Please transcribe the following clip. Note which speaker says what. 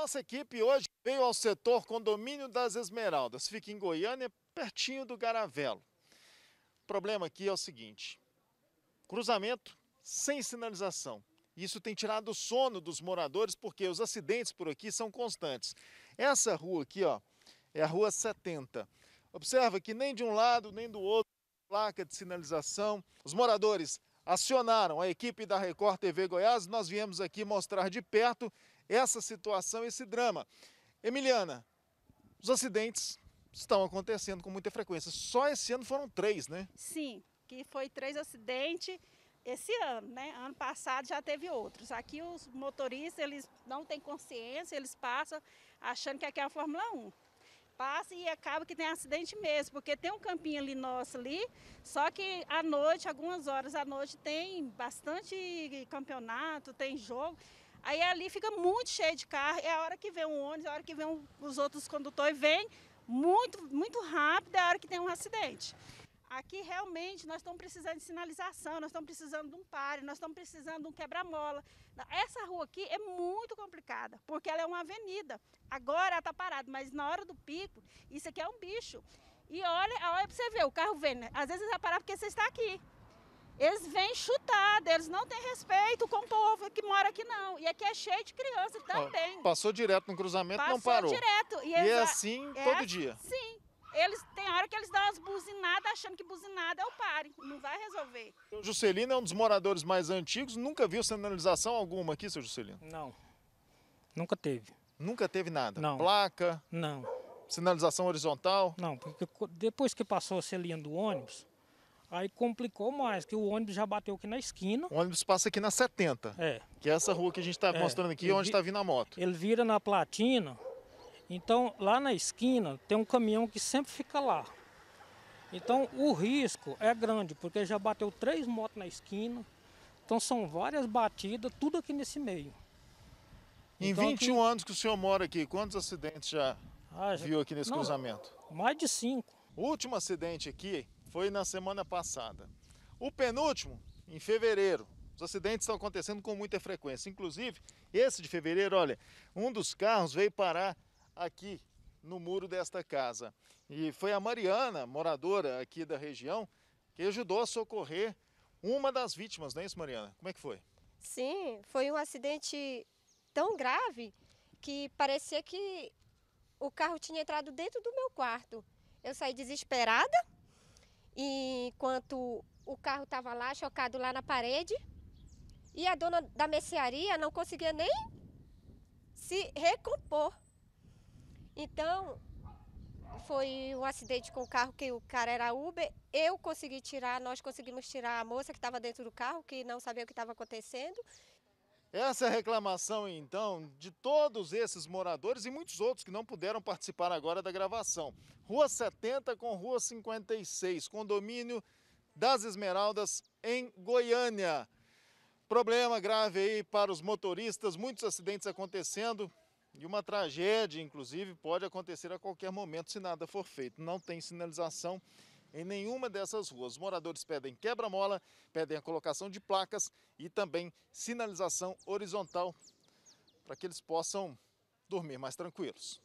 Speaker 1: nossa equipe hoje veio ao setor Condomínio das Esmeraldas. Fica em Goiânia, pertinho do Garavelo. O problema aqui é o seguinte. Cruzamento sem sinalização. Isso tem tirado o sono dos moradores porque os acidentes por aqui são constantes. Essa rua aqui, ó, é a Rua 70. Observa que nem de um lado nem do outro placa de sinalização. Os moradores acionaram a equipe da Record TV Goiás. Nós viemos aqui mostrar de perto essa situação, esse drama. Emiliana, os acidentes estão acontecendo com muita frequência. Só esse ano foram três, né?
Speaker 2: Sim, que foi três acidentes esse ano, né? Ano passado já teve outros. Aqui os motoristas, eles não têm consciência, eles passam achando que aqui é a Fórmula 1 passa e acaba que tem acidente mesmo, porque tem um campinho ali nosso ali, só que à noite, algumas horas à noite, tem bastante campeonato, tem jogo. Aí ali fica muito cheio de carro, é a hora que vem um ônibus, é a hora que vem um, os outros condutores, vem muito, muito rápido, é a hora que tem um acidente. Aqui realmente nós estamos precisando de sinalização, nós estamos precisando de um pare, nós estamos precisando de um quebra-mola. Essa rua aqui é muito complicada, porque ela é uma avenida. Agora ela está parada, mas na hora do pico, isso aqui é um bicho. E olha, olha para você ver, o carro vem, né? às vezes vai parar porque você está aqui. Eles vêm chutado, eles não têm respeito com o povo que mora aqui, não. E aqui é cheio de criança também. Ó, passou
Speaker 1: direto no cruzamento, passou não parou. Passou direto. E, e é assim é, todo dia?
Speaker 2: Sim eles tem hora que eles dão umas buzinadas achando que buzinada é o pare, não vai resolver. O
Speaker 1: Juscelino é um dos moradores mais antigos, nunca viu sinalização alguma aqui, seu Juscelino? Não. Nunca teve. Nunca teve nada? Não. Placa? Não. Sinalização horizontal? Não, porque
Speaker 3: depois que passou a selinha do ônibus, aí complicou mais, que o ônibus já bateu aqui na esquina.
Speaker 1: O ônibus passa aqui na 70.
Speaker 3: É. Que é essa rua que a gente está é. mostrando aqui, ele onde está vindo a moto. Ele vira na platina, então, lá na esquina tem um caminhão que sempre fica lá. Então, o risco é grande, porque já bateu três motos na esquina. Então, são várias batidas, tudo aqui nesse meio. Em então, 21 aqui...
Speaker 1: anos que o senhor mora aqui, quantos acidentes já, ah, viu aqui nesse Não, cruzamento? Mais de cinco. O último acidente aqui foi na semana passada. O penúltimo, em fevereiro. Os acidentes estão acontecendo com muita frequência. Inclusive, esse de fevereiro, olha, um dos carros veio parar aqui no muro desta casa. E foi a Mariana, moradora aqui da região, que ajudou a socorrer uma das vítimas, não é isso, Mariana? Como é que foi?
Speaker 4: Sim, foi um acidente tão grave que parecia que o carro tinha entrado dentro do meu quarto. Eu saí desesperada, enquanto o carro estava lá, chocado lá na parede, e a dona da mercearia não conseguia nem se recompor então, foi um acidente com o carro que o cara era Uber. Eu consegui tirar, nós conseguimos tirar a moça que estava dentro do carro, que não sabia o que estava acontecendo.
Speaker 1: Essa é reclamação, então, de todos esses moradores e muitos outros que não puderam participar agora da gravação. Rua 70 com Rua 56, condomínio das Esmeraldas, em Goiânia. Problema grave aí para os motoristas, muitos acidentes acontecendo. E uma tragédia, inclusive, pode acontecer a qualquer momento se nada for feito. Não tem sinalização em nenhuma dessas ruas. Os moradores pedem quebra-mola, pedem a colocação de placas e também sinalização horizontal para que eles possam dormir mais tranquilos.